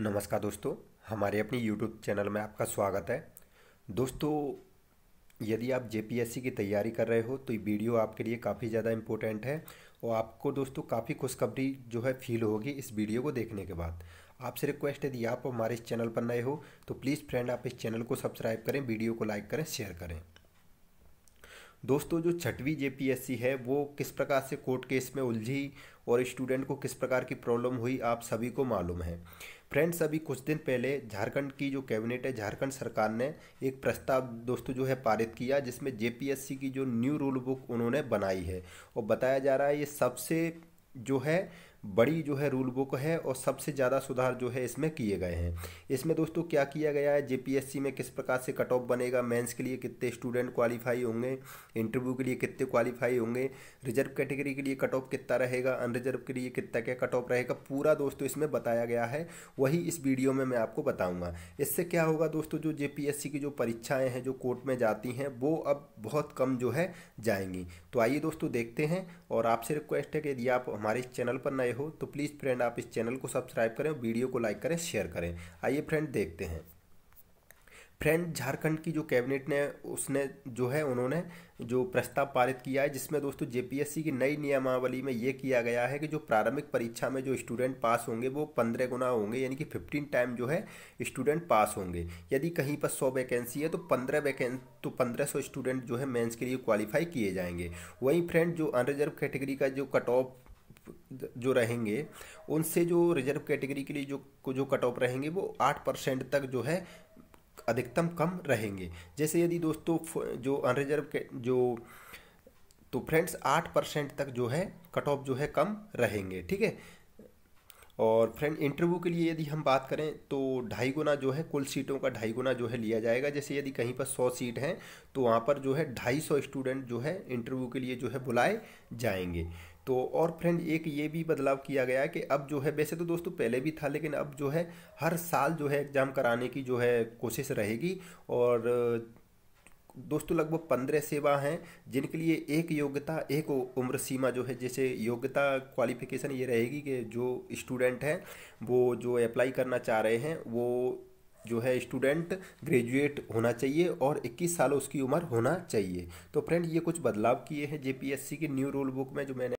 नमस्कार दोस्तों हमारे अपनी यूट्यूब चैनल में आपका स्वागत है दोस्तों यदि आप जे की तैयारी कर रहे हो तो ये वीडियो आपके लिए काफ़ी ज़्यादा इम्पोर्टेंट है और आपको दोस्तों काफ़ी खुशखबरी जो है फील होगी इस वीडियो को देखने के बाद आपसे रिक्वेस्ट यदि आप हमारे इस चैनल पर नए हो तो प्लीज़ फ्रेंड आप इस चैनल को सब्सक्राइब करें वीडियो को लाइक करें शेयर करें दोस्तों जो छठवीं जेपीएससी है वो किस प्रकार से कोर्ट केस में उलझी और स्टूडेंट को किस प्रकार की प्रॉब्लम हुई आप सभी को मालूम है फ्रेंड्स अभी कुछ दिन पहले झारखंड की जो कैबिनेट है झारखंड सरकार ने एक प्रस्ताव दोस्तों जो है पारित किया जिसमें जेपीएससी की जो न्यू रूल बुक उन्होंने बनाई है और बताया जा रहा है ये सबसे जो है बड़ी जो है रूल बुक है और सबसे ज़्यादा सुधार जो है इसमें किए गए हैं इसमें दोस्तों क्या किया गया है जेपीएससी में किस प्रकार से कट ऑफ बनेगा मेंस के लिए कितने स्टूडेंट क्वालिफाई होंगे इंटरव्यू के लिए कितने क्वालिफाई होंगे रिजर्व कैटेगरी के लिए कट ऑफ कितना रहेगा अनरिजर्व के लिए कितना क्या कट ऑफ रहेगा पूरा दोस्तों इसमें बताया गया है वही इस वीडियो में मैं आपको बताऊँगा इससे क्या होगा दोस्तों जो जे की जो परीक्षाएँ हैं जो कोर्ट में जाती हैं वो अब बहुत कम जो है जाएंगी तो आइए दोस्तों देखते हैं और आपसे रिक्वेस्ट है कि यदि आप हमारे चैनल पर नए आए हो तो प्लीज़ फ्रेंड आप इस चैनल को सब्सक्राइब करें वीडियो को लाइक करें शेयर करें आइए फ्रेंड देखते हैं फ्रेंड झारखंड की जो कैबिनेट ने उसने जो है उन्होंने जो प्रस्ताव पारित किया है जिसमें दोस्तों जेपीएससी की नई नियमावली में ये किया गया है कि जो प्रारंभिक परीक्षा में जो स्टूडेंट पास होंगे वो पंद्रह गुना होंगे यानी कि फिफ्टीन टाइम जो है स्टूडेंट पास होंगे यदि कहीं पर सौ वैकेंसी है तो पंद्रह वैकें तो पंद्रह स्टूडेंट जो है मेन्स के लिए क्वालिफाई किए जाएंगे वहीं फ्रेंड जो अनरिजर्व कैटेगरी का जो कट ऑफ जो रहेंगे उनसे जो रिजर्व कैटेगरी के लिए जो जो कट ऑफ रहेंगे वो आठ परसेंट तक जो है अधिकतम कम रहेंगे जैसे यदि दोस्तों जो अनरिजर्व के जो तो फ्रेंड्स आठ परसेंट तक जो है कट ऑफ जो है कम रहेंगे ठीक है और फ्रेंड इंटरव्यू के लिए यदि हम बात करें तो ढाई गुना जो है कुल सीटों का ढाई गुना जो है लिया जाएगा जैसे यदि कहीं पर सौ सीट हैं तो वहाँ पर जो है ढाई सौ स्टूडेंट जो है इंटरव्यू के लिए जो है बुलाए जाएंगे तो और फ्रेंड एक ये भी बदलाव किया गया है कि अब जो है वैसे तो दोस्तों पहले भी था लेकिन अब जो है हर साल जो है एग्ज़ाम कराने की जो है कोशिश रहेगी और दोस्तों लगभग पंद्रह सेवा हैं जिनके लिए एक योग्यता एक उम्र सीमा जो है जैसे योग्यता क्वालिफिकेशन ये रहेगी कि जो स्टूडेंट हैं वो जो अप्लाई करना चाह रहे हैं वो जो है स्टूडेंट ग्रेजुएट होना चाहिए और 21 साल उसकी उम्र होना चाहिए तो फ्रेंड ये कुछ बदलाव किए हैं जेपीएससी के न्यू रूल बुक में जो मैंने